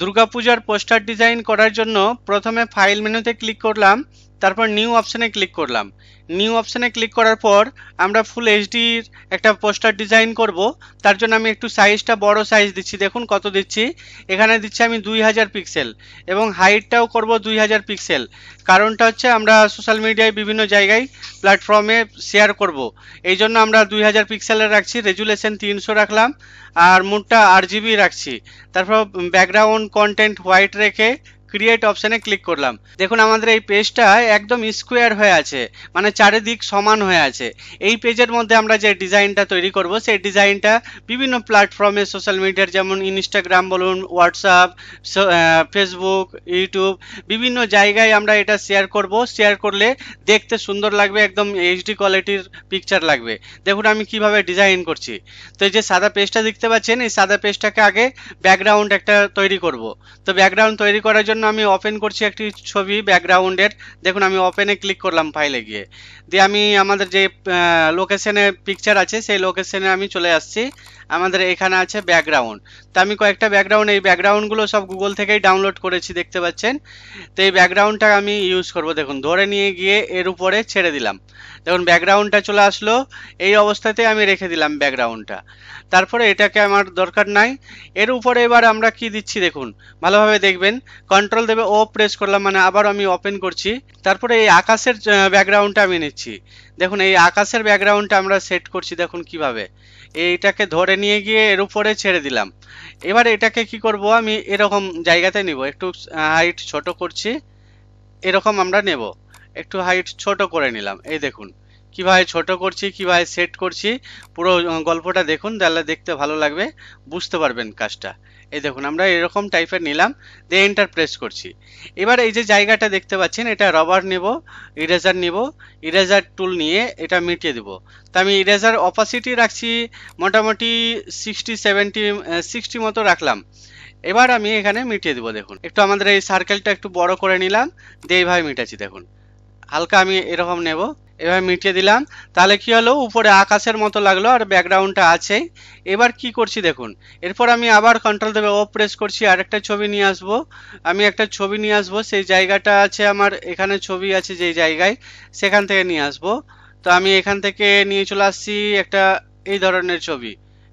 দুর্গাপূজার poster design করার জন্য প্রথমে ফাইল মেনুতে ক্লিক করলাম তারপর নিউ অপশানে ক্লিক করলাম নিউ অপশানে ক্লিক করার পর আমরা ফুল এইচডির একটা পোস্টার ডিজাইন করব তার জন্য আমি একটু সাইজটা বড় সাইজ দিচ্ছি দেখুন কত দিচ্ছি এখানে দিচ্ছি আমি দুই হাজার পিক্সেল এবং হাইটটাও করব দুই হাজার পিক্সেল কারণটা হচ্ছে আমরা সোশ্যাল মিডিয়ায় বিভিন্ন জায়গায় প্ল্যাটফর্মে শেয়ার করব এই জন্য আমরা দুই হাজার পিক্সেলের রাখছি রেজুলেশন তিনশো রাখলাম আর মুডটা আর জিবি রাখছি তারপর ব্যাকগ্রাউন্ড কন্টেন্ট হোয়াইট রেখে ক্রিয়েট অপশানে ক্লিক করলাম দেখুন আমাদের এই পেজটা একদম স্কোয়ার হয়ে আছে মানে চারিদিক সমান হয়ে আছে এই পেজের মধ্যে আমরা যে ডিজাইনটা তৈরি করব সেই ডিজাইনটা বিভিন্ন প্ল্যাটফর্মে সোশ্যাল মিডিয়ার যেমন ইনস্টাগ্রাম বলুন হোয়াটসঅ্যাপ ফেসবুক ইউটিউব বিভিন্ন জায়গায় আমরা এটা শেয়ার করব শেয়ার করলে দেখতে সুন্দর লাগবে একদম এইচডি কোয়ালিটির পিকচার লাগবে দেখুন আমি কিভাবে ডিজাইন করছি তো এই যে সাদা পেজটা দেখতে পাচ্ছেন এই সাদা পেজটাকে আগে ব্যাকগ্রাউন্ড একটা তৈরি করব তো ব্যাকগ্রাউন্ড তৈরি করার জন্য জন্য আমি ওপেন করছি একটি ছবি ব্যাকগ্রাউন্ডের দেখুন আমি ওপেনে ক্লিক করলাম ফাইলে গিয়ে দিয়ে আমি আমাদের যে লোকেশনে পিকচার আছে সেই লোকেশনে আমি চলে আসছি আমাদের এখানে আছে ব্যাকগ্রাউন্ড তো আমি কয়েকটা ব্যাকগ্রাউন্ড এই ব্যাকগ্রাউন্ডগুলো সব গুগল থেকেই ডাউনলোড করেছি দেখতে পাচ্ছেন তো এই ব্যাকগ্রাউন্ডটা আমি ইউজ করব দেখুন ধরে নিয়ে গিয়ে এর উপরে ছেড়ে দিলাম দেখুন ব্যাকগ্রাউন্ডটা চলে আসলো এই অবস্থাতে আমি রেখে দিলাম ব্যাকগ্রাউন্ডটা তারপরে এটাকে আমার দরকার নাই এর উপরে এবার আমরা কি দিচ্ছি দেখুন ভালোভাবে দেখবেন কন্ট্রোল দেবে ও প্রেস করলাম মানে আবার আমি ওপেন করছি তারপরে এই আকাশের ব্যাকগ্রাউন্ডটা আমি নিচ্ছি দেখুন এই আকাশের ব্যাকগ্রাউন্ডটা আমরা সেট করছি দেখুন কিভাবে এইটাকে ধরে নিয়ে গিয়ে এর উপরে ছেড়ে দিলাম এবার এটাকে কি করব আমি এরকম জায়গাতে নিব একটু হাইট ছোট করছি এরকম আমরা নেব একটু হাইট ছোট করে নিলাম এই দেখুন কীভাবে ছোট করছি কীভাবে সেট করছি পুরো গল্পটা দেখুন তাহলে দেখতে ভালো লাগবে বুঝতে পারবেন কাজটা এই দেখুন আমরা এরকম টাইপের নিলাম দে এন্টার প্রেস করছি এবার এই যে জায়গাটা দেখতে পাচ্ছেন এটা রবার নেব ইরেজার নেব ইরেজার টুল নিয়ে এটা মিটিয়ে দেব তা আমি ইরেজার অপাসিটি রাখছি মোটামুটি সিক্সটি সেভেন্টি সিক্সটি মতো রাখলাম এবার আমি এখানে মিটিয়ে দেবো দেখুন একটু আমাদের এই সার্কেলটা একটু বড় করে নিলাম দিয়ে এইভাবে মিটাচ্ছি দেখুন হালকা আমি এরকম নেব এভাবে মিটিয়ে দিলাম তাহলে কি হলো উপরে আকাশের মতো লাগলো আর ব্যাকগ্রাউন্ডটা আছে এবার কি করছি দেখুন এরপর আমি আবার কন্ট্রোল দেবে ও প্রেস করছি আর একটা ছবি নিয়ে আসবো আমি একটা ছবি নিয়ে আসবো সেই জায়গাটা আছে আমার এখানে ছবি আছে যেই জায়গায় সেখান থেকে নিয়ে আসবো তো আমি এখান থেকে নিয়ে চলে আসছি একটা এই ধরনের ছবি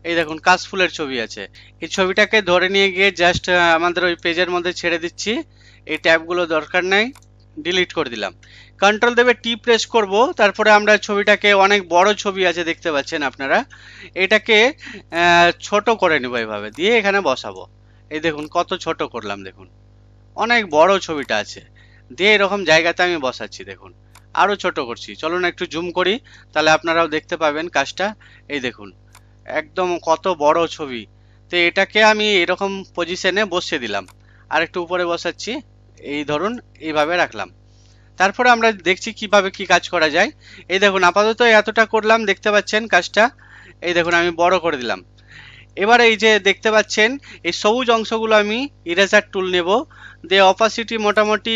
এই দেখুন কাশফুলের ছবি আছে এই ছবিটাকে ধরে নিয়ে গিয়ে জাস্ট আমাদের ওই পেজের মধ্যে ছেড়ে দিচ্ছি এই ট্যাবগুলো দরকার নাই ডিলিট করে দিলাম কন্ট্রোল দেবে টি প্রেস করব তারপরে আমরা ছবিটাকে অনেক বড় ছবি আছে দেখতে পাচ্ছেন আপনারা এটাকে ছোট করে নেব এভাবে দিয়ে এখানে বসাবো এই দেখুন কত ছোট করলাম দেখুন অনেক বড় ছবিটা আছে দিয়ে এরকম জায়গাতে আমি বসাচ্ছি দেখুন আরও ছোট করছি চলুন একটু জুম করি তাহলে আপনারাও দেখতে পাবেন কাজটা এই দেখুন একদম কত বড় ছবি তো এটাকে আমি এরকম পজিশনে বসিয়ে দিলাম আর একটু উপরে বসাচ্ছি এই ধরুন এইভাবে রাখলাম তারপরে আমরা দেখছি কিভাবে কি কাজ করা যায় এই দেখুন আপাতত এতটা করলাম দেখতে পাচ্ছেন কাজটা এই দেখুন আমি বড় করে দিলাম এবার এই যে দেখতে পাচ্ছেন এই সবুজ অংশগুলো আমি ইরেজার টুল নেব দিয়ে অপাসিটি মোটামুটি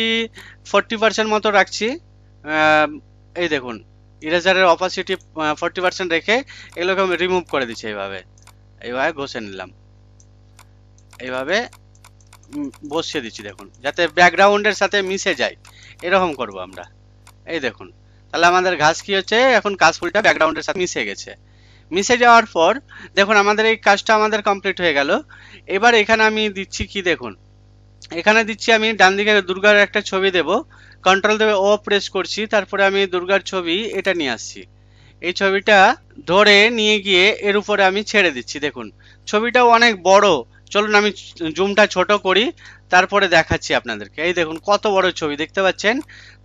ফর্টি পার্সেন্ট মতো রাখছি এই দেখুন ইরেজারের অপাসিটি ফর্টি পার্সেন্ট রেখে এগুলোকে আমি রিমুভ করে দিচ্ছি এইভাবে এইভাবে ঘষে নিলাম এইভাবে বসিয়ে দিচ্ছি দেখুন যাতে ব্যাকগ্রাউন্ডের সাথে মিশে যায় এরকম করব আমরা এই দেখুন তাহলে আমাদের ঘাস কি হচ্ছে এখন কাজ ফুলটা ব্যাকগ্রাউন্ডের সাথে মিশে গেছে মিশে যাওয়ার পর দেখুন আমাদের এই কাজটা আমাদের কমপ্লিট হয়ে গেল এবার এখানে আমি দিচ্ছি কি দেখুন এখানে দিচ্ছি আমি ডান দিকে দুর্গার একটা ছবি দেব কন্ট্রোল দেবে ও প্রেস করছি তারপরে আমি দুর্গার ছবি এটা নিয়ে আসছি এই ছবিটা ধরে নিয়ে গিয়ে এর উপরে আমি ছেড়ে দিচ্ছি দেখুন ছবিটাও অনেক বড় চলুন আমি জুমটা ছোট করি তারপরে দেখাচ্ছি আপনাদেরকে এই দেখুন কত বড় ছবি দেখতে পাচ্ছেন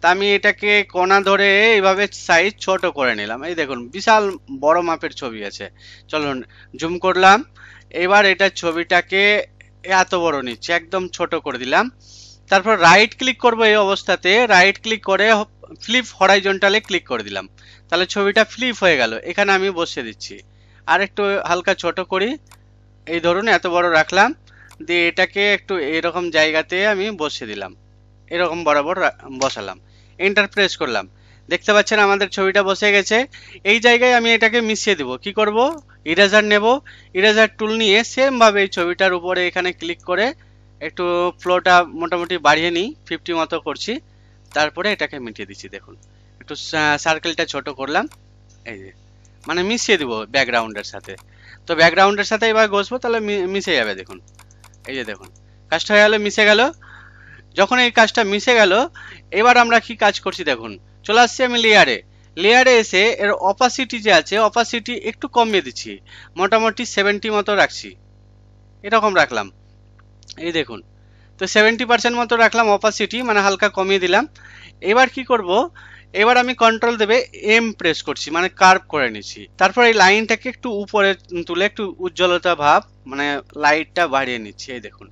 তা আমি এটাকে কোনা ধরে এইভাবে সাইজ ছোট করে নিলাম এই দেখুন বিশাল বড় মাপের ছবি আছে চলুন জুম করলাম এবার এটা ছবিটাকে এত বড় নিচ্ছে একদম ছোট করে দিলাম তারপর রাইট ক্লিক করব এই অবস্থাতে রাইট ক্লিক করে ফ্লিপ হরাইজনটালে ক্লিক করে দিলাম তাহলে ছবিটা ফ্লিপ হয়ে গেল এখানে আমি বসিয়ে দিচ্ছি আর একটু হালকা ছোট করি এই ধরুন এত বড় রাখলাম দিয়ে এটাকে একটু এরকম জায়গাতে আমি বসিয়ে দিলাম এরকম বরাবর বসালাম এন্টার প্রেস করলাম দেখতে পাচ্ছেন আমাদের ছবিটা বসে গেছে এই জায়গায় আমি এটাকে মিশিয়ে দিব কি করব ইরেজার নেব ইরেজার টুল নিয়ে সেমভাবে এই ছবিটার উপরে এখানে ক্লিক করে একটু ফ্লোটা মোটামুটি বাড়িয়ে নিই ফিফটি মতো করছি তারপরে এটাকে মিটিয়ে দিচ্ছি দেখুন একটু সার্কেলটা ছোট করলাম এই যে মানে মিশিয়ে দিব ব্যাকগ্রাউন্ডের সাথে তো ব্যাকগ্রাউন্ডের সাথে এবার ঘষবো তাহলে মিশে যাবে দেখুন এই যে দেখুন কাজটা হয়ে গেলো মিশে গেল যখন এই কাজটা মিশে গেল এবার আমরা কি কাজ করছি দেখুন চলে আসছি আমি লেয়ারে লেয়ারে এসে এর অপাসিটি যে আছে অপাসিটি একটু কমিয়ে দিচ্ছি মোটামুটি সেভেন্টি মতো রাখছি এরকম রাখলাম এই দেখুন তো সেভেন্টি পার্সেন্ট মতো রাখলাম অপাসিটি মানে হালকা কমিয়ে দিলাম এবার কি করব এবার আমি কন্ট্রোল দেবে এম প্রেস করছি মানে কার্ভ করে নিছি তারপর এই লাইনটাকে একটু উপরে তুলে একটু উজ্জ্বলতা ভাব মানে লাইটটা বাড়িয়ে নিচ্ছি এই দেখুন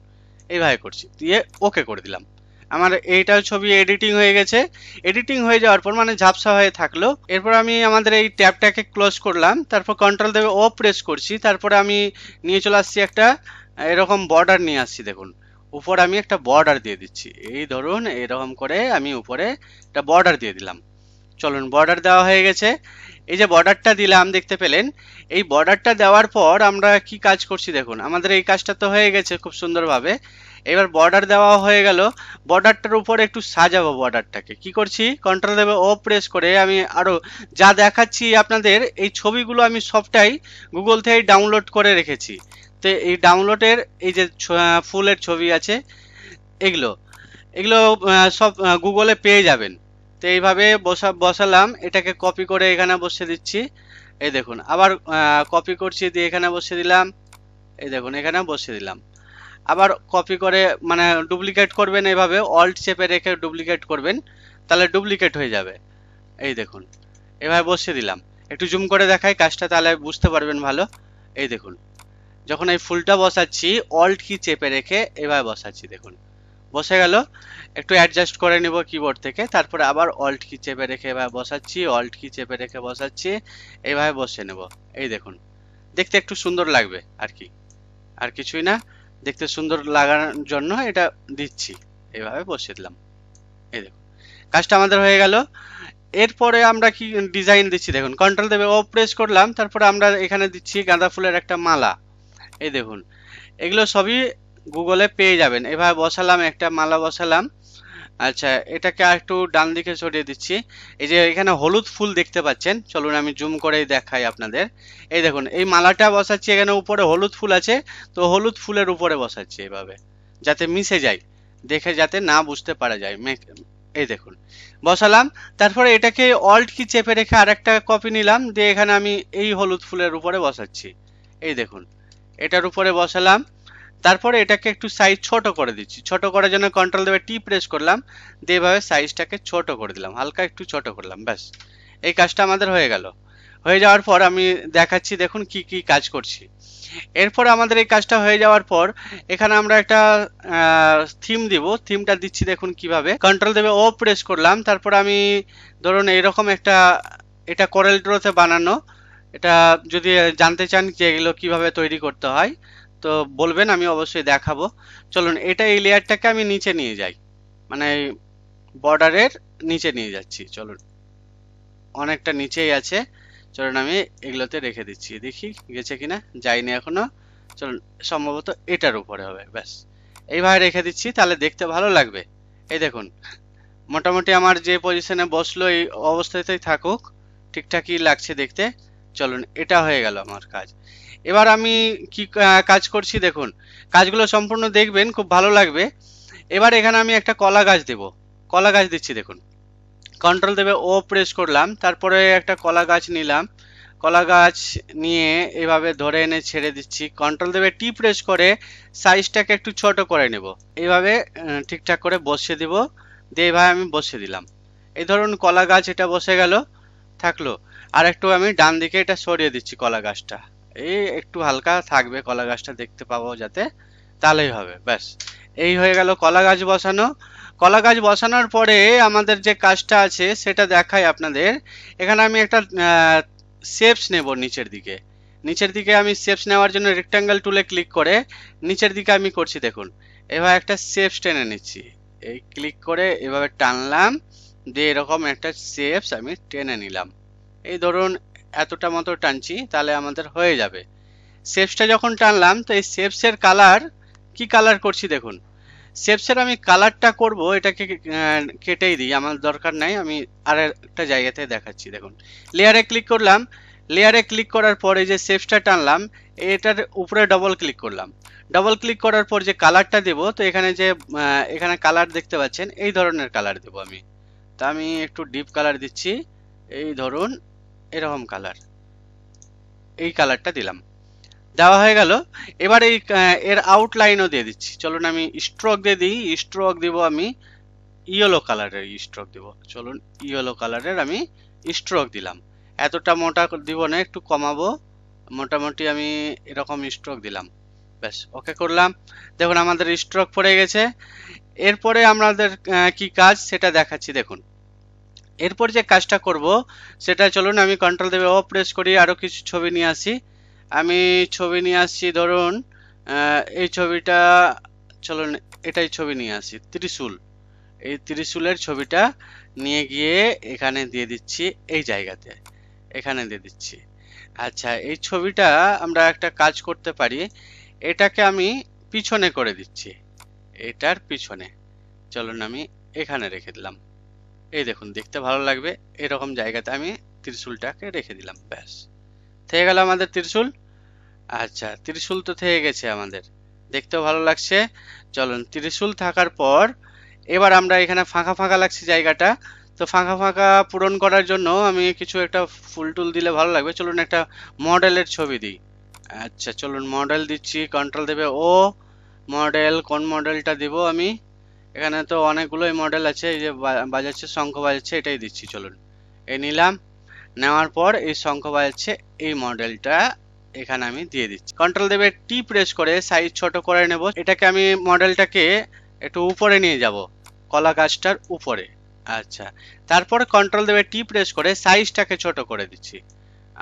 এইভাবে করছি দিয়ে ওকে করে দিলাম আমার এইটা ছবি এডিটিং হয়ে গেছে এডিটিং হয়ে যাওয়ার পর মানে ঝাপসা হয়ে থাকলো এরপর আমি আমাদের এই ট্যাবটাকে ক্লোজ করলাম তারপর কন্ট্রোল দেবে ও প্রেস করছি তারপরে আমি নিয়ে চলে আসছি একটা এরকম বর্ডার নিয়ে আসছি দেখুন উপর আমি একটা বর্ডার দিয়ে দিচ্ছি এই ধরুন এরকম করে আমি উপরে একটা বর্ডার দিয়ে দিলাম চলুন বর্ডার দেওয়া হয়ে গেছে এই যে বর্ডারটা দিলাম দেখতে পেলেন এই বর্ডারটা দেওয়ার পর আমরা কি কাজ করছি দেখুন আমাদের এই কাজটা তো হয়ে গেছে খুব সুন্দরভাবে এবার বর্ডার দেওয়া হয়ে গেল বর্ডারটার উপরে একটু সাজাবো বর্ডারটাকে কি করছি কন্ট্রোল দেবে ও প্রেস করে আমি আরও যা দেখাচ্ছি আপনাদের এই ছবিগুলো আমি সবটাই গুগল থেকে ডাউনলোড করে রেখেছি তো এই ডাউনলোডের এই যে ফুলের ছবি আছে এগুলো এগুলো সব গুগলে পেয়ে যাবেন তো এইভাবে বসা বসালাম এটাকে কপি করে এখানে বসিয়ে দিচ্ছি এই দেখুন আবার কপি করছি দিয়ে এখানে বসিয়ে দিলাম এই দেখুন এখানে বসিয়ে দিলাম আবার কপি করে মানে ডুপ্লিকেট করবেন এভাবে অল্ট চেপে রেখে ডুপ্লিকেট করবেন তাহলে ডুপ্লিকেট হয়ে যাবে এই দেখুন এভাবে বসিয়ে দিলাম একটু জুম করে দেখাই কাজটা তাহলে বুঝতে পারবেন ভালো এই দেখুন যখন এই ফুলটা বসাচ্ছি অল্ট কি চেপে রেখে এভাবে বসাচ্ছি দেখুন বসে গেল একটু অ্যাডজাস্ট করে নেব কিবোর্ড থেকে তারপরে আবার অল্ট কি চেপে রেখে এভাবে বসাচ্ছি অল্ট কি চেপে রেখে বসাচ্ছি এইভাবে বসে নেব এই দেখুন দেখতে একটু সুন্দর লাগবে আর কি আর কিছুই না দেখতে সুন্দর লাগানোর জন্য এটা দিচ্ছি এইভাবে বসিয়ে দিলাম এই দেখুন কাজটা আমাদের হয়ে গেল এরপরে আমরা কি ডিজাইন দিচ্ছি দেখুন কন্ট্রোল দেবে ও প্রেস করলাম তারপরে আমরা এখানে দিচ্ছি গাঁদা ফুলের একটা মালা এই দেখুন এগুলো সবই গুগলে পেয়ে যাবেন এভাবে বসালাম একটা মালা বসালাম আচ্ছা এটাকে আর একটু ডান দিকে সরিয়ে দিচ্ছি এই যে এখানে হলুদ ফুল দেখতে পাচ্ছেন চলুন আমি জুম করে দেখাই আপনাদের এই দেখুন এই মালাটা বসাচ্ছি এখানে উপরে হলুদ ফুল আছে তো হলুদ ফুলের উপরে বসাচ্ছি এভাবে যাতে মিশে যায় দেখে যাতে না বুঝতে পারা যায় এই দেখুন বসালাম তারপরে এটাকে অল্ট কি চেপে রেখে আরেকটা কপি নিলাম দিয়ে এখানে আমি এই হলুদ ফুলের উপরে বসাচ্ছি এই দেখুন এটার উপরে বসালাম তারপরে এটাকে একটু সাইজ ছোট করে দিচ্ছি ছোট করার জন্য কন্ট্রোল দেবে টি প্রেস করলাম দিয়ে এভাবে সাইজটাকে ছোট করে দিলাম হালকা একটু ছোট করলাম ব্যাস এই কাজটা আমাদের হয়ে গেল হয়ে যাওয়ার পর আমি দেখাচ্ছি দেখুন কি কি কাজ করছি এরপর আমাদের এই কাজটা হয়ে যাওয়ার পর এখানে আমরা একটা থিম দিব থিমটা দিচ্ছি দেখুন কিভাবে কন্ট্রোল দেবে ও প্রেস করলাম তারপর আমি ধরুন এরকম একটা এটা করেল ড্রোতে বানানো এটা যদি জানতে চান যে এগুলো কীভাবে তৈরি করতে হয় তো বলবেন আমি অবশ্যই দেখাবো চলুন এটা এই লেয়ারটাকে আমি নিচে নিয়ে যাই মানে বর্ডারের নিচে নিয়ে যাচ্ছি চলুন অনেকটা নিচেই আছে চলুন আমি এগুলোতে রেখে দিচ্ছি দেখি গেছে কিনা যাইনি এখনো চলুন সম্ভবত এটার উপরে হবে ব্যাস এইভাবে রেখে দিচ্ছি তাহলে দেখতে ভালো লাগবে এই দেখুন মোটামুটি আমার যে পজিশনে বসলো এই অবস্থাতেই থাকুক ঠিকঠাকই লাগছে দেখতে চলুন এটা হয়ে গেল আমার কাজ এবার আমি কি কাজ করছি দেখুন কাজগুলো সম্পূর্ণ দেখবেন খুব ভালো লাগবে এবার এখানে আমি একটা কলা গাছ দেব কলা গাছ দিচ্ছি দেখুন কন্ট্রোল দেবে ও প্রেস করলাম তারপরে একটা কলা গাছ নিলাম কলা গাছ নিয়ে এভাবে ধরে এনে ছেড়ে দিচ্ছি কন্ট্রোল দেবে টি প্রেস করে সাইজটাকে একটু ছোট করে নেব এভাবে ঠিকঠাক করে বসিয়ে দিব দিয়ে এভাবে আমি বসিয়ে দিলাম এই ধরুন কলা গাছ এটা বসে গেল থাকলো আর একটু আমি ডান দিকে এটা সরিয়ে দিচ্ছি কলা গাছটা এই একটু হালকা থাকবে কলা গাছটা দেখতে পাবো যাতে তাহলেই হবে ব্যাস এই হয়ে গেল কলা গাছ বসানো কলা গাছ বসানোর পরে আমাদের যে কাজটা আছে সেটা দেখাই আপনাদের এখানে আমি একটা শেপস নেব নিচের দিকে নিচের দিকে আমি শেপস নেওয়ার জন্য রেক্ট্যাঙ্গেল টুলে ক্লিক করে নিচের দিকে আমি করছি দেখুন এবার একটা শেপস টেনে নিচ্ছি এই ক্লিক করে এভাবে টানলাম দিয়ে এরকম একটা শেপস আমি টেনে নিলাম এই ধরুন এতটা মতো টানছি তাহলে আমাদের হয়ে যাবে শেপসটা যখন টানলাম তো এই শেপসের কালার কি কালার করছি দেখুন শেপসের আমি কালারটা করব এটাকে কেটেই দিই আমার দরকার নাই আমি আর একটা জায়গাতে দেখাচ্ছি দেখুন লেয়ারে ক্লিক করলাম লেয়ারে ক্লিক করার পরে যে শেপসটা টানলাম এটার উপরে ডবল ক্লিক করলাম ডবল ক্লিক করার পর যে কালারটা দেব তো এখানে যে এখানে কালার দেখতে পাচ্ছেন এই ধরনের কালার দেব আমি তা আমি একটু ডিপ কালার দিচ্ছি এই ধরুন এরকম কালার এই কালারটা দিলাম দেওয়া হয়ে গেল এবার এই এর আউটলাইনও দিয়ে দিচ্ছি চলুন আমি স্ট্রোক দিয়ে দিই স্ট্রোক দিব আমি ইয়েলো কালারের স্ট্রোক দিব চলুন ইয়েলো কালারের আমি স্ট্রোক দিলাম এতটা মোটা দিব না একটু কমাবো মোটামুটি আমি এরকম স্ট্রোক দিলাম ব্যাস ওকে করলাম দেখুন আমাদের স্ট্রোক পড়ে গেছে এরপরে আমাদের কি কাজ সেটা দেখাচ্ছি দেখুন এরপর যে কাজটা করব সেটা চলুন আমি কন্ট্রোল দেবে ও প্রেস করি আরও কিছু ছবি নিয়ে আসি আমি ছবি নিয়ে আসছি ধরুন এই ছবিটা চলুন এটাই ছবি নিয়ে আসি ত্রিশূল এই ত্রিশূলের ছবিটা নিয়ে গিয়ে এখানে দিয়ে দিচ্ছি এই জায়গাতে এখানে দিয়ে দিচ্ছি আচ্ছা এই ছবিটা আমরা একটা কাজ করতে পারি এটাকে আমি পিছনে করে দিচ্ছি এটার পিছনে চলুন আমি এখানে রেখে দিলাম এই দেখুন দেখতে ভালো লাগবে এরকম জায়গাতে আমি ত্রিশুলটাকে রেখে দিলাম ব্যাস থেকে গেল আমাদের ত্রিশুল আচ্ছা ত্রিশুল তো থেকে গেছে আমাদের দেখতেও ভালো লাগছে চলুন ত্রিশুল থাকার পর এবার আমরা এখানে ফাঁকা ফাঁকা লাগছে জায়গাটা তো ফাঁকা ফাঁকা পূরণ করার জন্য আমি কিছু একটা ফুল টুল দিলে ভালো লাগবে চলুন একটা মডেলের ছবি দিই আচ্ছা চলুন মডেল দিচ্ছি কন্ট্রোল দেবে ও মডেল কোন মডেলটা দেব আমি এখানে তো অনেকগুলোই মডেল আছে এই যে বাজাচ্ছে শঙ্খ বাজাচ্ছে এটাই দিচ্ছি চলুন এই নিলাম নেওয়ার পর এই শঙ্খ বাজাচ্ছে এই মডেলটা এখানে আমি দিয়ে দিচ্ছি কন্ট্রোল দেবে টি প্রেস করে সাইজ ছোট করে নেব এটাকে আমি মডেলটাকে একটু উপরে নিয়ে যাব কলা গাছটার উপরে আচ্ছা তারপর কন্ট্রোল দেবে টি প্রেস করে সাইজটাকে ছোট করে দিচ্ছি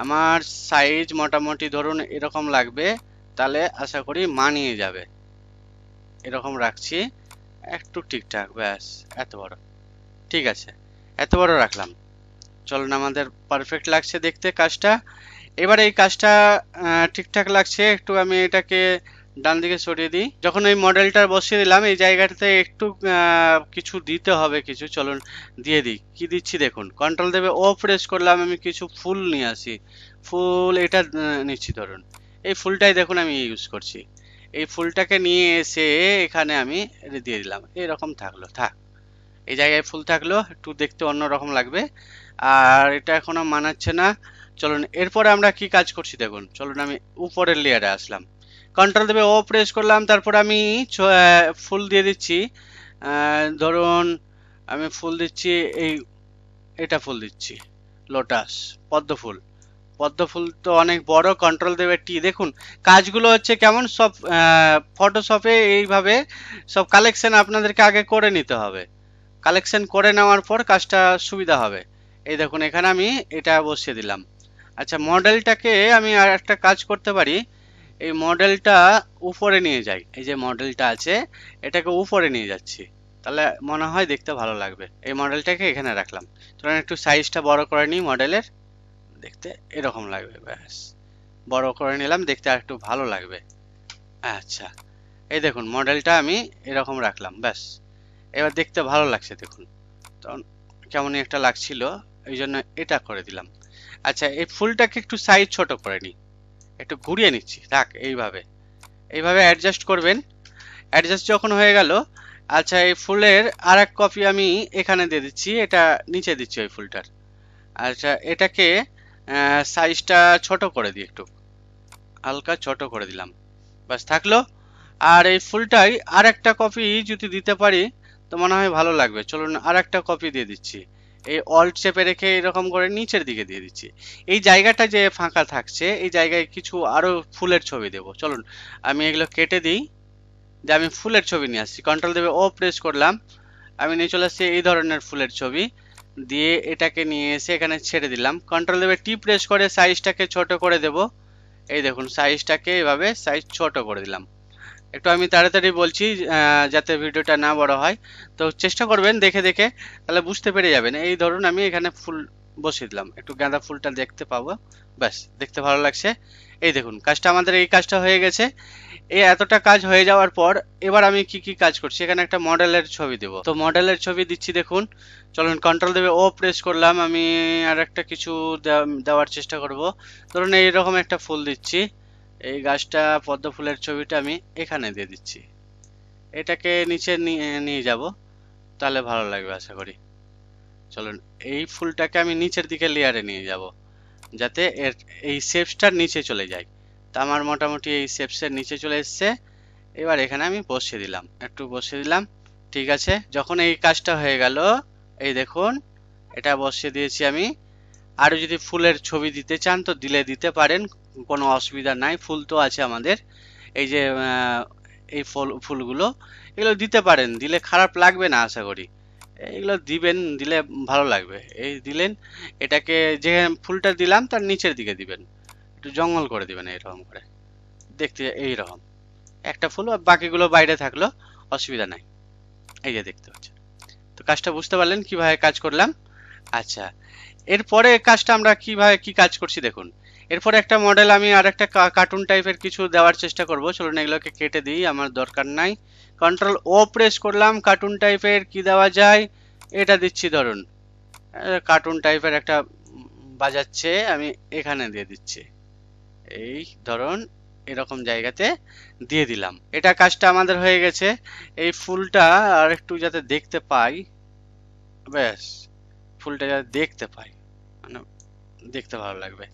আমার সাইজ মোটামুটি ধরুন এরকম লাগবে তাহলে আশা করি মানিয়ে যাবে এরকম রাখছি একটু ঠিকঠাক ব্যাস এত বড় ঠিক আছে এত বড় রাখলাম চলুন আমাদের পারফেক্ট লাগছে দেখতে কাজটা এবার এই কাজটা ঠিকঠাক লাগছে একটু আমি এটাকে ডান দিকে সরিয়ে দিই যখন ওই মডেলটা বসিয়ে দিলাম এই জায়গাটাতে একটু কিছু দিতে হবে কিছু চলুন দিয়ে দিই কি দিচ্ছি দেখুন কন্ট্রোল দেবে ও প্রেস করলাম আমি কিছু ফুল নিয়ে আসি ফুল এটা নিচ্ছি ধরুন এই ফুলটাই দেখুন আমি ইউজ করছি এই ফুলটাকে নিয়ে এসে এখানে আমি দিয়ে দিলাম এরকম থাকলো থাক এই জায়গায় ফুল থাকলো একটু দেখতে অন্যরকম লাগবে আর এটা এখনো মানাচ্ছে না চলুন এরপরে আমরা কি কাজ করছি দেখুন চলুন আমি উপরের লেয়ারে আসলাম কন্ট্রোল দেবে ও প্রেস করলাম তারপর আমি ফুল দিয়ে দিচ্ছি ধরুন আমি ফুল দিচ্ছি এই এটা ফুল দিচ্ছি লোটাস পদ্ম ফুল পদ্মফুল তো অনেক বড় কন্ট্রোল দেবে টি দেখুন কাজগুলো হচ্ছে কেমন সব ফটোশপে এইভাবে সব কালেকশন আপনাদেরকে আগে করে নিতে হবে কালেকশন করে নেওয়ার পর কাজটা সুবিধা হবে এই দেখুন এখানে আমি এটা বসিয়ে দিলাম আচ্ছা মডেলটাকে আমি আর একটা কাজ করতে পারি এই মডেলটা উপরে নিয়ে যাই এই যে মডেলটা আছে এটাকে উপরে নিয়ে যাচ্ছি তাহলে মনে হয় দেখতে ভালো লাগবে এই মডেলটাকে এখানে রাখলাম ধরুন একটু সাইজটা বড় করে নিই মডেলের দেখতে এরকম লাগবে ব্যাস বড় করে নিলাম দেখতে আর একটু ভালো লাগবে আচ্ছা এই দেখুন মডেলটা আমি এরকম রাখলাম ব্যাস এবার দেখতে ভালো লাগছে দেখুন তখন কেমন একটা লাগছিল এই জন্য এটা করে দিলাম আচ্ছা এই ফুলটাকে একটু সাইজ ছোট করে নিই একটু ঘুরিয়ে নিচ্ছি থাক এইভাবে এইভাবে অ্যাডজাস্ট করবেন অ্যাডজাস্ট যখন হয়ে গেল আচ্ছা এই ফুলের আর এক কপি আমি এখানে দিয়ে দিচ্ছি এটা নিচে দিচ্ছি ওই ফুলটার আচ্ছা এটাকে সাইজটা ছোট করে দিই একটু হালকা ছোট করে দিলাম বাস থাকলো আর এই ফুলটাই আর একটা কপি যদি দিতে পারি তো মনে হয় ভালো লাগবে চলুন আর একটা কপি দিয়ে দিচ্ছি এই অল্ট চেপে রেখে এরকম করে নিচের দিকে দিয়ে দিচ্ছি এই জায়গাটা যে ফাঁকা থাকছে এই জায়গায় কিছু আরও ফুলের ছবি দেব চলুন আমি এগুলো কেটে দিই যে আমি ফুলের ছবি নিয়ে আসছি কন্ট্রোল দেবে ও প্রেস করলাম আমি নিয়ে চলে আসছি এই ধরনের ফুলের ছবি দিয়ে এটাকে নিয়ে এসে এখানে ছেড়ে দিলাম কন্ট্রোল দেবে টি প্রেস করে সাইজটাকে ছোট করে দেব এই দেখুন সাইজটাকে এভাবে সাইজ ছোট করে দিলাম একটু আমি তাড়াতাড়ি বলছি যাতে ভিডিওটা না বড় হয় তো চেষ্টা করবেন দেখে দেখে তাহলে বুঝতে পেরে যাবেন এই ধরুন আমি এখানে ফুল বসিয়ে দিলাম একটু গাঁদা ফুলটা দেখতে পাবো ব্যাস দেখতে ভালো লাগছে এই দেখুন কাজটা আমাদের এই কাজটা হয়ে গেছে এই এতটা কাজ হয়ে যাওয়ার পর এবার আমি কি কি কাজ করছি এখানে একটা মডেলের ছবি দেব তো মডেলের ছবি দিচ্ছি দেখুন চলুন কন্ট্রোল দেবে ও প্রেস করলাম আমি আর একটা কিছু দেওয়ার চেষ্টা করব ধরুন এইরকম একটা ফুল দিচ্ছি এই গাছটা পদ্ম ফুলের ছবিটা আমি এখানে দিয়ে দিচ্ছি এটাকে নিচে নিয়ে যাব তাহলে ভালো লাগবে আশা করি চলুন এই ফুলটাকে আমি নিচের দিকে লেয়ারে নিয়ে যাব যাতে এর এই শেপসটার নিচে চলে যায় তো আমার মোটামুটি এই সেপসের নিচে চলে এসছে এবার এখানে আমি বসিয়ে দিলাম একটু বসিয়ে দিলাম ঠিক আছে যখন এই কাজটা হয়ে গেল এই দেখুন এটা বসিয়ে দিয়েছি আমি আরও যদি ফুলের ছবি দিতে চান তো দিলে দিতে পারেন কোনো অসুবিধা নাই ফুল তো আছে আমাদের এই যে এই ফুল ফুলগুলো এগুলো দিতে পারেন দিলে খারাপ লাগবে না আশা করি এগুলো দিবেন দিলে ভালো লাগবে এই দিলেন এটাকে যে ফুলটা দিলাম তার নিচের দিকে দিবেন একটু জঙ্গল করে দিবেন এইরকম করে দেখতে এইরকম একটা ফুল আর বাকিগুলো বাইরে থাকলো অসুবিধা নাই এই যে দেখতে পাচ্ছেন তো কাজটা বুঝতে পারলেন কিভাবে কাজ করলাম আচ্ছা এরপরে কাজটা আমরা কিভাবে কি কাজ করছি দেখুন এরপরে একটা মডেল আমি আর একটা কার্টুন টাইপের কিছু দেওয়ার চেষ্টা করব চলুন এগুলোকে কেটে দিই আমার দরকার নাই কন্ট্রোল ও প্রেস করলাম কার্টুন টাইপের কি দেওয়া যায় এটা দিচ্ছি ধরুন কার্টুন টাইপের একটা বাজাচ্ছে আমি এখানে দিয়ে দিচ্ছি এই ধরুন এরকম জায়গাতে দিয়ে দিলাম এটা কাজটা আমাদের হয়ে গেছে এই ফুলটা আর একটু যাতে দেখতে পাই ব্যাস ফুলটা যাতে দেখতে পাই মানে দেখতে ভালো লাগবে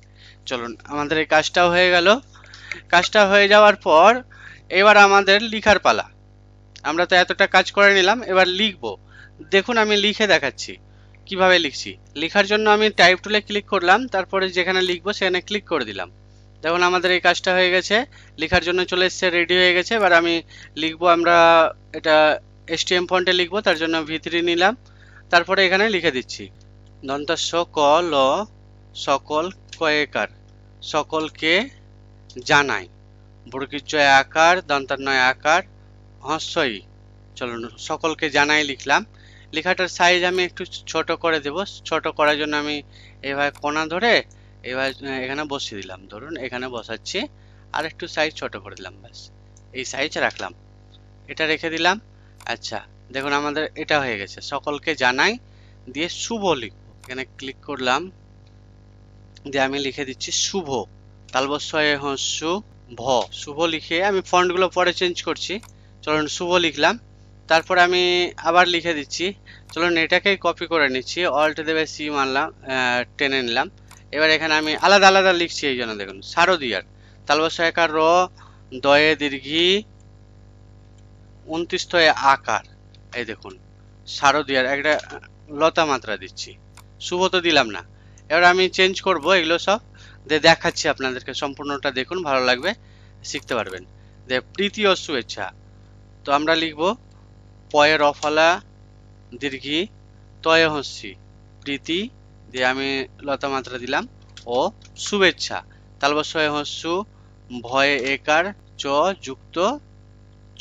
চলুন আমাদের এই কাজটাও হয়ে গেল কাজটা হয়ে যাওয়ার পর এবার আমাদের লিখার পালা আমরা তো এতটা কাজ করে নিলাম এবার লিখব দেখুন আমি লিখে দেখাচ্ছি কিভাবে লিখছি লিখার জন্য আমি টাইপ টুলে ক্লিক করলাম তারপরে যেখানে লিখবো সেখানে ক্লিক করে দিলাম দেখুন আমাদের এই কাজটা হয়ে গেছে লেখার জন্য চলে এসছে রেডি হয়ে গেছে এবার আমি লিখবো আমরা এটা এসটিএম ফন্টে লিখবো তার জন্য ভিতরি নিলাম তারপরে এখানে লিখে দিচ্ছি দন্ত ক ল সকল কয়েকার সকলকে জানাই বর্গিজ আকার দন্তান্নয় আকার হস্যই চলুন সকলকে জানাই লিখলাম লেখাটার সাইজ আমি একটু ছোট করে দেব ছোট করার জন্য আমি এভাবে কোনা ধরে এবার এখানে বসিয়ে দিলাম ধরুন এখানে বসাচ্ছি আর একটু সাইজ ছোট করে দিলাম ব্যাস এই সাইজ রাখলাম এটা রেখে দিলাম আচ্ছা দেখুন আমাদের এটা হয়ে গেছে সকলকে জানাই দিয়ে শুভ লিখব এখানে ক্লিক করলাম দিয়ে আমি লিখে দিচ্ছি শুভ তালবস্যয় হস্যু ভ শুভ লিখে আমি ফন্টগুলো পরে চেঞ্জ করছি চলুন শুভ লিখলাম তারপর আমি আবার লিখে দিচ্ছি চলুন এটাকেই কপি করে নিচ্ছি অল্ট দেবে সি মানলাম টেনে নিলাম এবার এখানে আমি আলাদা আলাদা লিখছি এই জন্য দেখুন শারদীয়ার তালবসায়কার র দয়ে দীর্ঘি উনত্রিশ তয়ে আকার এই দেখুন শারদীয়ার একটা লতা মাত্রা দিচ্ছি শুভ তো দিলাম না এবার আমি চেঞ্জ করব এগুলো সব দেখাচ্ছি আপনাদেরকে সম্পূর্ণটা দেখুন ভালো লাগবে শিখতে পারবেন দে প্রীতি ও শুভেচ্ছা তো আমরা লিখব পয়ে অফলা দীর্ঘি তয় হস্যি প্রীতি দিয়ে আমি লতা মাত্রা দিলাম ও শুভেচ্ছা তালব ছয় হস্যু ভয়ে একার চ যুক্ত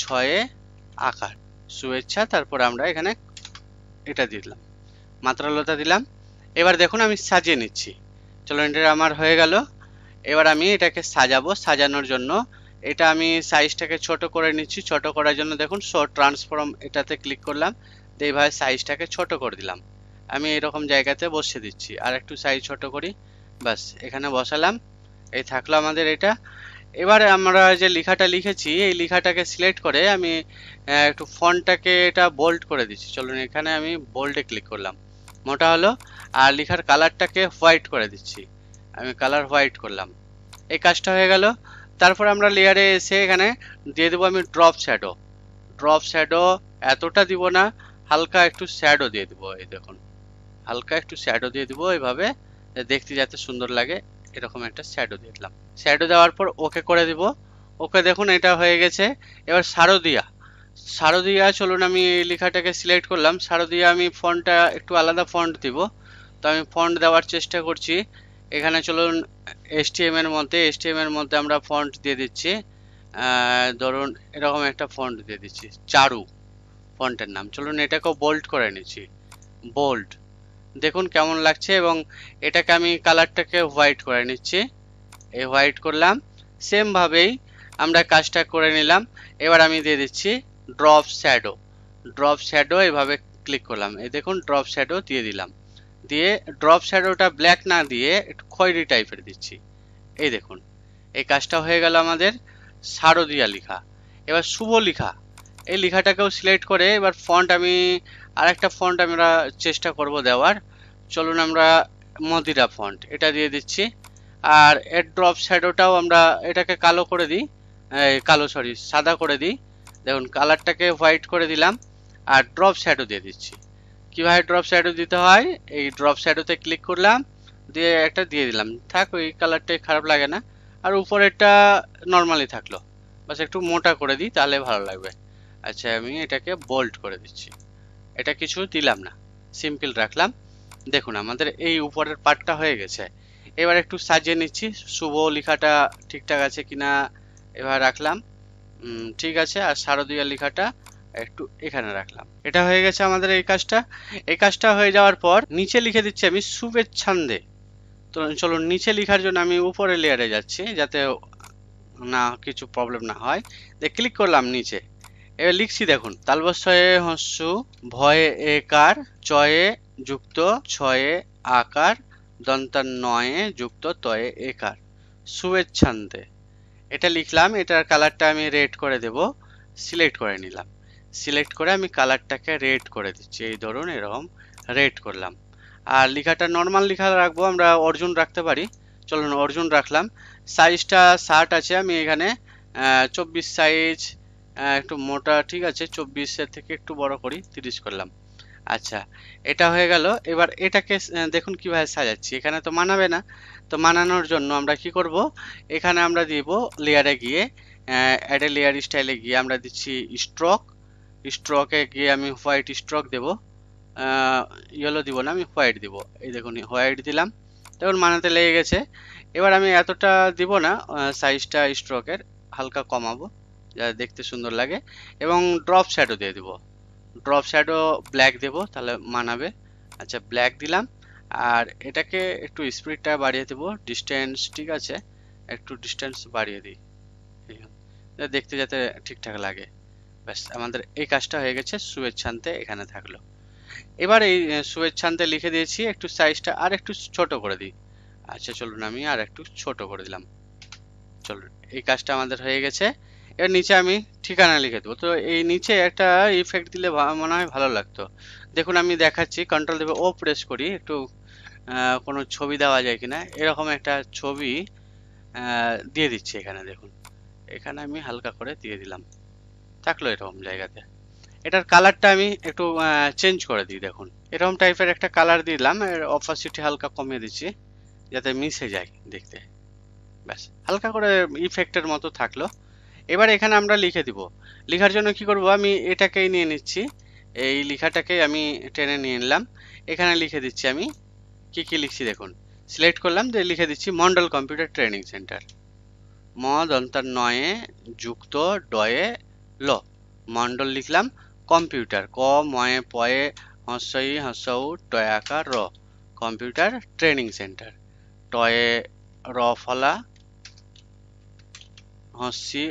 ছয়ে আকার শুভেচ্ছা তারপর আমরা এখানে এটা দিলাম মাত্রালতা দিলাম এবার দেখুন আমি সাজিয়ে নিচ্ছি চলো এটা আমার হয়ে গেল এবার আমি এটাকে সাজাবো সাজানোর জন্য এটা আমি সাইজটাকে ছোট করে নিচ্ছি ছোট করার জন্য দেখুন শো ট্রান্সফর্ম এটাতে ক্লিক করলাম এইভাবে সাইজটাকে ছোট করে দিলাম আমি এরকম জায়গাতে বসিয়ে দিচ্ছি আর একটু সাইজ ছোট করি বাস এখানে বসালাম এই থাকলো আমাদের এটা এবারে আমরা যে লেখাটা লিখেছি এই লেখাটাকে সিলেক্ট করে আমি একটু ফন্টটাকে এটা বোল্ড করে দিচ্ছি চলুন এখানে আমি বোল্ডে ক্লিক করলাম মোটা হলো আর লেখার কালারটাকে হোয়াইট করে দিচ্ছি আমি কালার হোয়াইট করলাম এই কাজটা হয়ে গেল তারপর আমরা লেয়ারে এসে এখানে দিয়ে দেবো আমি ড্রপ শ্যাডো ড্রপ শ্যাডো এতটা দিব না হালকা একটু শ্যাডো দিয়ে দেবো এই দেখুন হালকা একটু শ্যাডো দিয়ে দিব এইভাবে দেখতে যাতে সুন্দর লাগে এরকম একটা শ্যাডো দিয়ে দিলাম শ্যাডো দেওয়ার পর ওকে করে দিব ওকে দেখুন এটা হয়ে গেছে এবার শারদিয়া শারদিয়া চলুন আমি লেখাটাকে সিলেক্ট করলাম শারদিয়া আমি ফন্টটা একটু আলাদা ফন্ট দিব তো আমি ফন্ট দেওয়ার চেষ্টা করছি এখানে চলুন এসটিএম এর মধ্যে এসটিএম এর মধ্যে আমরা ফন্ট দিয়ে দিচ্ছি ধরুন এরকম একটা ফন্ট দিয়ে দিচ্ছি চারু ফন্টের নাম চলুন এটাকেও বোল্ড করে নিচ্ছি বোল্ড দেখুন কেমন লাগছে এবং এটাকে আমি কালারটাকে হোয়াইট করে নিচ্ছি এই হোয়াইট করলাম সেমভাবেই আমরা কাজটা করে নিলাম এবার আমি দিয়ে দিচ্ছি ড্রপ শ্যাডো ড্রপ শ্যাডো এভাবে ক্লিক করলাম এই দেখুন ড্রপ শ্যাডো দিয়ে দিলাম দিয়ে ড্রপ শ্যাডোটা ব্ল্যাক না দিয়ে একটু খয়েরি টাইপের দিচ্ছি এই দেখুন এই কাজটা হয়ে গেল আমাদের শারদিয়া লিখা এবার শুভ লিখা এই লিখাটাকেও সিলেক্ট করে এবার ফন্ট আমি আর একটা ফন্ট আমরা চেষ্টা করব দেওয়ার চলুন আমরা মদিরা ফন্ট এটা দিয়ে দিচ্ছি আর এর ড্রপ শ্যাডোটাও আমরা এটাকে কালো করে দিই কালো সরি সাদা করে দিই দেখুন কালারটাকে হোয়াইট করে দিলাম আর ড্রপ শ্যাডো দিয়ে দিচ্ছি কীভাবে ড্রপ শ্যাডো দিতে হয় এই ড্রপ শ্যাডোতে ক্লিক করলাম দিয়ে একটা দিয়ে দিলাম থাক ওই কালারটাই খারাপ লাগে না আর উপরেরটা নর্মালি থাকলো বাস একটু মোটা করে দিই তাহলে ভালো লাগবে আচ্ছা আমি এটাকে বোল্ড করে দিচ্ছি এটা কিছু দিলাম না সিম্পল রাখলাম দেখুন আমাদের এই উপরের পার্টটা হয়ে গেছে এবার একটু সাজিয়ে নিচ্ছি শুভ লেখাটা ঠিকঠাক আছে কিনা এবার রাখলাম ঠিক আছে আর শারদীয়া লেখাটা একটু এখানে রাখলাম এটা হয়ে গেছে আমাদের এই কাজটা এই কাজটা হয়ে যাওয়ার পর নিচে লিখে দিচ্ছি আমি শুভেচ্ছান্দে তো চলুন নিচে লেখার জন্য আমি উপরে লেয়ারে যাচ্ছি যাতে না কিছু প্রবলেম না হয় দিয়ে ক্লিক করলাম নিচে এবার লিখছি দেখুন তালবশয়ে হস্য ভয়ে একার চয়ে যুক্ত ছয়ে আকার দন্তার নয়ে যুক্ত তয়ে একার সুয়েচ্ছান্তে এটা লিখলাম এটার কালারটা আমি রেড করে দেব সিলেক্ট করে নিলাম সিলেক্ট করে আমি কালারটাকে রেড করে দিচ্ছি এই ধরুন এরকম রেড করলাম আর লেখাটা নর্মাল লেখা রাখবো আমরা অর্জুন রাখতে পারি চলুন অর্জুন রাখলাম সাইজটা ষাট আছে আমি এখানে চব্বিশ সাইজ একটু মোটা ঠিক আছে চব্বিশের থেকে একটু বড় করি তিরিশ করলাম আচ্ছা এটা হয়ে গেল এবার এটাকে দেখুন কিভাবে সাজাচ্ছি এখানে তো মানাবে না তো মানানোর জন্য আমরা কি করব এখানে আমরা দিব লেয়ারে গিয়ে অ্যাডে লেয়ার স্টাইলে গিয়ে আমরা দিচ্ছি স্ট্রক স্ট্রকে গিয়ে আমি হোয়াইট স্ট্রক দেব ইয়েলো দিব না আমি হোয়াইট দিব এই দেখুন হোয়াইট দিলাম তখন মানাতে লেগে গেছে এবার আমি এতটা দিব না সাইজটা স্ট্রকের হালকা কমাবো দেখতে সুন্দর লাগে এবং ড্রপ শ্যাডো দিয়ে দেবো ড্রপ শ্যাডো ব্ল্যাক দেবো তাহলে মানাবে আচ্ছা ব্ল্যাক দিলাম আর এটাকে একটু স্পিডটা বাড়িয়ে দেবো ডিস্টেন্স ঠিক আছে একটু ডিস্টেন্স বাড়িয়ে দিই দেখতে যাতে ঠিকঠাক লাগে ব্যাস আমাদের এই কাজটা হয়ে গেছে শুভেচ্ছান্তে এখানে থাকলো এবার এই শুভেচ্ছান্তে লিখে দিয়েছি একটু সাইজটা আর একটু ছোট করে দিই আচ্ছা চলুন আমি আর একটু ছোট করে দিলাম চলুন এই কাজটা আমাদের হয়ে গেছে এর নিচে আমি ঠিকানা লিখে দেবো তো এই নিচে একটা ইফেক্ট দিলে মনে হয় ভালো লাগতো দেখুন আমি দেখাচ্ছি কন্ট্রোল দেবে ও প্রেস করি একটু কোনো ছবি দেওয়া যায় কিনা এরকম একটা ছবি দিয়ে দিচ্ছি এখানে দেখুন এখানে আমি হালকা করে দিয়ে দিলাম থাকলো এরকম জায়গাতে এটার কালারটা আমি একটু চেঞ্জ করে দিই দেখুন এরকম টাইপের একটা কালার দিলাম এর অপাসিটি হালকা কমিয়ে দিচ্ছি যাতে মিশে যায় দেখতে ব্যাস হালকা করে ইফেক্টের মতো থাকলো এবার এখানে আমরা লিখে দিব লেখার জন্য কি করব আমি এটাকেই নিয়ে নিচ্ছি এই লেখাটাকে আমি টেনে নিয়ে নিলাম এখানে লিখে দিচ্ছি আমি কি কি লিখছি দেখুন সিলেক্ট করলাম যে লিখে দিচ্ছি মন্ডল কম্পিউটার ট্রেনিং সেন্টার ম দন্তার নয়ে যুক্ত ডয়ে ল মন্ডল লিখলাম কম্পিউটার ক ময়ে পয়ে হসই হস্যউ টয়াকা র কম্পিউটার ট্রেনিং সেন্টার টয়ে র ফলা হস্যি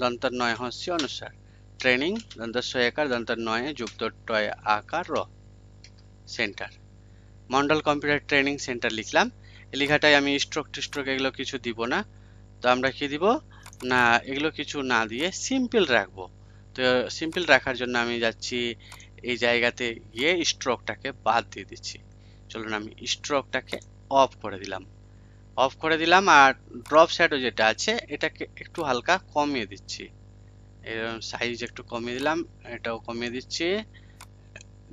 দন্তন্বয় হস্য অনুসার ট্রেনিং দন্তস্ব একার দন্তন্বয়ে যুক্ত টয় আকার র centre Mondal computer training centre লিখলাম লেখাটাই আমি স্ট্রোক টিস্ট্রোক এগুলো কিছু দিব না তো আমরা কি দিব না এগুলো কিছু না দিয়ে সিম্পল রাখবো তো সিম্পল রাখার জন্য আমি যাচ্ছি এই জায়গাতে গিয়ে স্ট্রোকটাকে বাদ দিয়ে দিচ্ছি চলুন আমি স্ট্রোকটাকে অফ করে দিলাম অফ করে দিলাম আর ড্রপ শ্যাডো যেটা আছে এটাকে একটু হালকা কমিয়ে দিচ্ছি এরকম সাইজ একটু কমিয়ে দিলাম এটাও কমিয়ে দিচ্ছি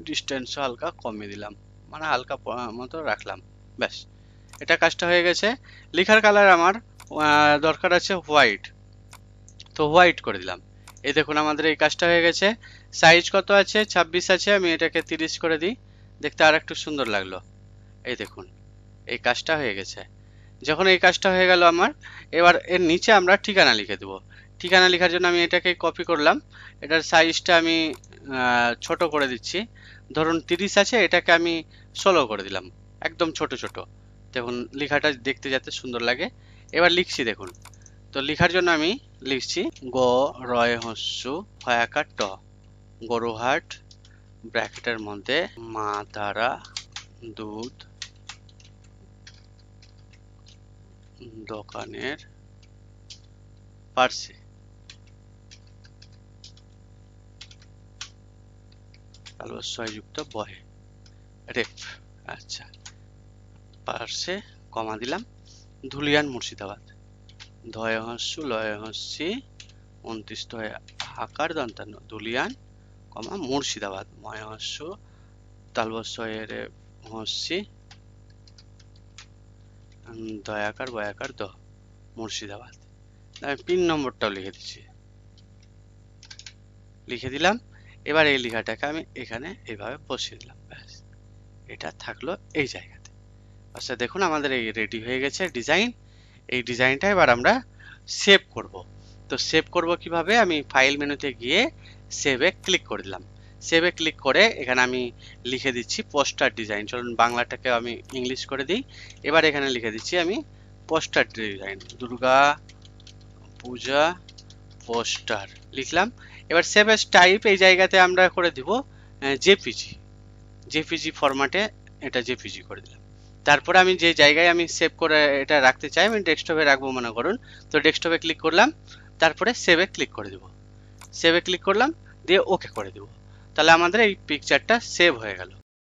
ডিস্টেন্সও হালকা কমিয়ে দিলাম মানে হালকা মতো রাখলাম ব্যাস এটা কাজটা হয়ে গেছে লেখার কালার আমার দরকার আছে হোয়াইট তো হোয়াইট করে দিলাম এই দেখুন আমাদের এই কাজটা হয়ে গেছে সাইজ কত আছে ২৬ আছে আমি এটাকে ৩০ করে দিই দেখতে আর একটু সুন্দর লাগলো এই দেখুন এই কাজটা হয়ে গেছে যখন এই কাজটা হয়ে গেল আমার এবার এর নিচে আমরা ঠিকানা লিখে দেবো ঠিকানা লেখার জন্য আমি এটাকে কপি করলাম এটার সাইজটা আমি ছোট করে দিচ্ছি ধরুন তিরিশ আছে এটাকে আমি ষোলো করে দিলাম একদম ছোট ছোট দেখুন লেখাটা দেখতে যাতে সুন্দর লাগে এবার লিখছি দেখুন তো লেখার জন্য আমি লিখছি গ রয় হস্যু হয়াকার ট গরুহাট ব্র্যাকেটের মধ্যে মা তারা দুধ দোকানের পার্শ্বে যুক্ত বহে রেফ আচ্ছা পার্শ্বে কমা দিলাম ধুলিয়ান মুর্শিদাবাদ ধয় হস্যু লয় হস্যি উনত্রিশ ধয় আকার দন্তান্ন ধুলিয়ান কমা মুর্শিদাবাদ ময় হস্য তালবস্য হস্যি দয়াকার বয়াকার দ মুর্শিদাবাদ আমি পিন নম্বরটাও লিখে দিচ্ছি লিখে দিলাম এবার এই লেখাটাকে আমি এখানে এইভাবে বসিয়ে দিলাম ব্যাস এটা থাকলো এই জায়গাতে আচ্ছা দেখুন আমাদের এই রেডি হয়ে গেছে ডিজাইন এই ডিজাইনটা এবার আমরা সেভ করব তো সেভ করব কিভাবে আমি ফাইল মেনুতে গিয়ে সেভে ক্লিক করে দিলাম সেভে ক্লিক করে এখানে আমি লিখে দিচ্ছি পোস্টার ডিজাইন চলুন বাংলাটাকে আমি ইংলিশ করে দিই এবার এখানে লিখে দিচ্ছি আমি poster design Durga Puja poster লিখলাম এবার সেভ এস টাইপ এই জায়গাতে আমরা করে দিব জেপিজি জেপিজি ফরম্যাটে এটা জেপিজি করে দিলাম তারপরে আমি যে জায়গায় আমি সেভ করে এটা রাখতে চাই আমি ডেস্কটপে রাখবো মনে করুন তো ডেস্কটপে ক্লিক করলাম তারপরে সেভে ক্লিক করে দেবো সেভে ক্লিক করলাম দিয়ে ওকে করে দেবো তাহলে আমাদের এই পিকচারটা সেভ হয়ে গেল